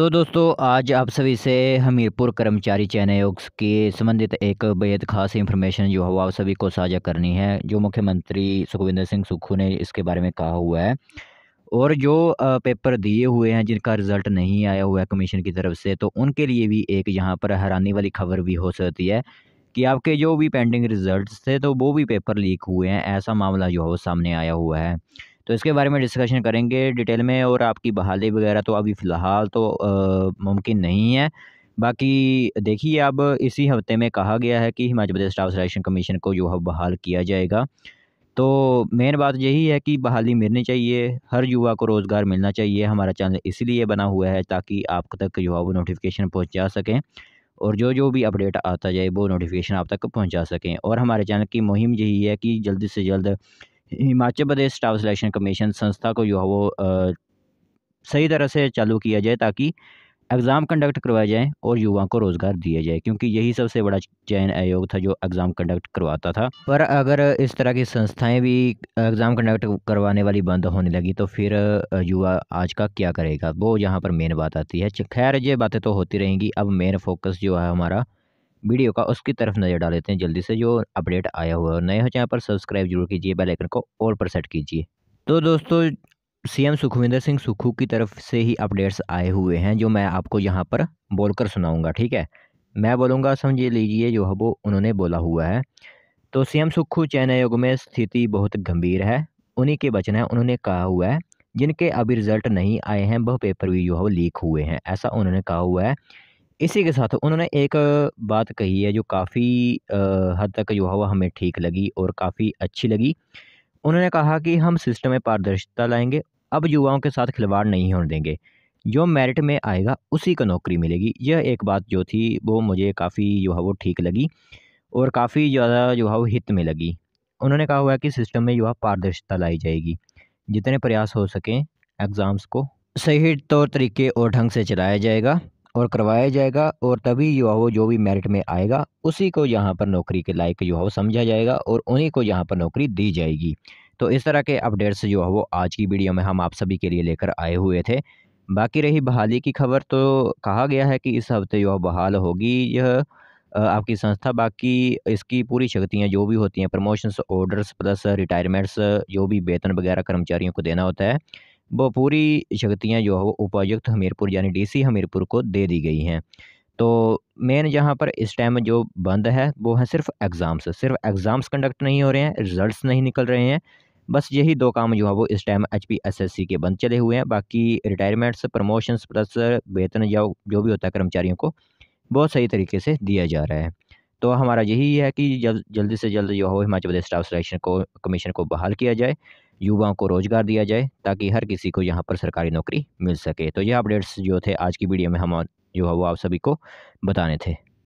तो दोस्तों आज आप सभी से हमीरपुर कर्मचारी चयन आयोग के संबंधित एक बेहद खास इन्फॉर्मेशन जो है वो आप सभी को साझा करनी है जो मुख्यमंत्री सुखविंदर सिंह सुक्खू ने इसके बारे में कहा हुआ है और जो पेपर दिए हुए हैं जिनका रिज़ल्ट नहीं आया हुआ है कमीशन की तरफ से तो उनके लिए भी एक यहाँ पर हैरानी वाली खबर भी हो सकती है कि आपके जो भी पेंडिंग रिज़ल्ट थे तो वो भी पेपर लीक हुए हैं ऐसा मामला जो है वो सामने आया हुआ है तो इसके बारे में डिस्कशन करेंगे डिटेल में और आपकी बहाली वगैरह तो अभी फ़िलहाल तो मुमकिन नहीं है बाकी देखिए अब इसी हफ्ते में कहा गया है कि Himachal Pradesh staff selection commission को जो है बहाल किया जाएगा तो मेन बात यही है कि बहाली मिलनी चाहिए हर युवा को रोज़गार मिलना चाहिए हमारा चैनल इसलिए बना हुआ है ताकि आप तक जो है वो नोटिफिकेशन पहुंचा सकें और जो जो भी अपडेट आता जाए वो नोटिफिकेशन आप तक पहुंचा सकें और हमारे चैनल की मुहिम यही है कि जल्द से जल्द Himachal Pradesh staff selection commission संस्था को जो है वो आ, सही तरह से चालू किया जाए ताकि एग्ज़ाम कंडक्ट करवाए जाएँ और युवाओं को रोज़गार दिया जाए क्योंकि यही सबसे बड़ा चयन आयोग था जो एग्ज़ाम कंडक्ट करवाता था पर अगर इस तरह की संस्थाएं भी एग्ज़ाम कंडक्ट करवाने वाली बंद होने लगी तो फिर युवा आज का क्या करेगा वो यहाँ पर मेन बात आती है खैर ये बातें तो होती रहेंगी अब मेन फोकस जो है हमारा वीडियो का उसकी तरफ नज़र डाल लेते हैं जल्दी से जो अपडेट आया हुआ है नए हो चैनल पर सब्सक्राइब जरूर कीजिए बेल आइकन को और पर सेट कीजिए तो दोस्तों सीएम सुखविंदर सिंह सुखू की तरफ से ही अपडेट्स आए हुए हैं जो मैं आपको यहाँ पर बोलकर सुनाऊँगा ठीक है मैं बोलूँगा समझ लीजिए जो है वो उन्होंने बोला हुआ है तो सीएम सुखू चयन आयोग में स्थिति बहुत गंभीर है उन्हीं के वचन है उन्होंने कहा हुआ है जिनके अभी रिजल्ट नहीं आए हैं वह पेपर भी जो है लीक हुए हैं ऐसा उन्होंने कहा हुआ है इसी के साथ उन्होंने एक बात कही है जो काफ़ी हद तक जो हुआ हमें ठीक लगी और काफ़ी अच्छी लगी उन्होंने कहा कि हम सिस्टम में पारदर्शिता लाएंगे अब युवाओं के साथ खिलवाड़ नहीं होने देंगे जो मेरिट में आएगा उसी को नौकरी मिलेगी यह एक बात जो थी वो मुझे काफ़ी जो है वो ठीक लगी और काफ़ी ज़्यादा जो है वो हित में लगी उन्होंने कहा हुआ है कि सिस्टम में जो है पारदर्शिता लाई जाएगी जितने प्रयास हो सकें एग्ज़ाम्स को सही तौर तरीके और ढंग से चलाया जाएगा और करवाया जाएगा और तभी वो जो भी मेरिट में आएगा उसी को यहाँ पर नौकरी के लायक वो समझा जाएगा और उन्हीं को यहाँ पर नौकरी दी जाएगी तो इस तरह के अपडेट्स जो है वो आज की वीडियो में हम आप सभी के लिए लेकर आए हुए थे बाकी रही बहाली की खबर तो कहा गया है कि इस हफ्ते जो बहाल होगी यह आपकी संस्था बाकी इसकी पूरी शक्तियाँ जो भी होती हैं प्रमोशंस ऑर्डर्स प्लस रिटायरमेंट्स जो भी वेतन वगैरह कर्मचारियों को देना होता है वो पूरी शक्तियाँ जो है वो उपायुक्त हमीरपुर यानी डीसी हमीरपुर को दे दी गई हैं तो मेन यहाँ पर इस टाइम जो बंद है वो है सिर्फ एग्ज़ाम्स सिर्फ एग्ज़ाम्स कंडक्ट नहीं हो रहे हैं रिज़ल्ट नहीं निकल रहे हैं बस यही दो काम जो है वो इस time H P S S C के बंद चले हुए हैं बाकी रिटायरमेंट्स प्रमोशंस प्लस वेतन या जो भी होता है कर्मचारियों को बहुत सही तरीके से दिया जा रहा है तो हमारा यही है कि जल्द जल्दी से जल्द जो वो हिमाचल प्रदेश स्टाफ सिलेक्शन को कमीशन को बहाल किया जाए युवाओं को रोज़गार दिया जाए ताकि हर किसी को यहाँ पर सरकारी नौकरी मिल सके तो यह अपडेट्स जो थे आज की वीडियो में हम जो है वो आप सभी को बताने थे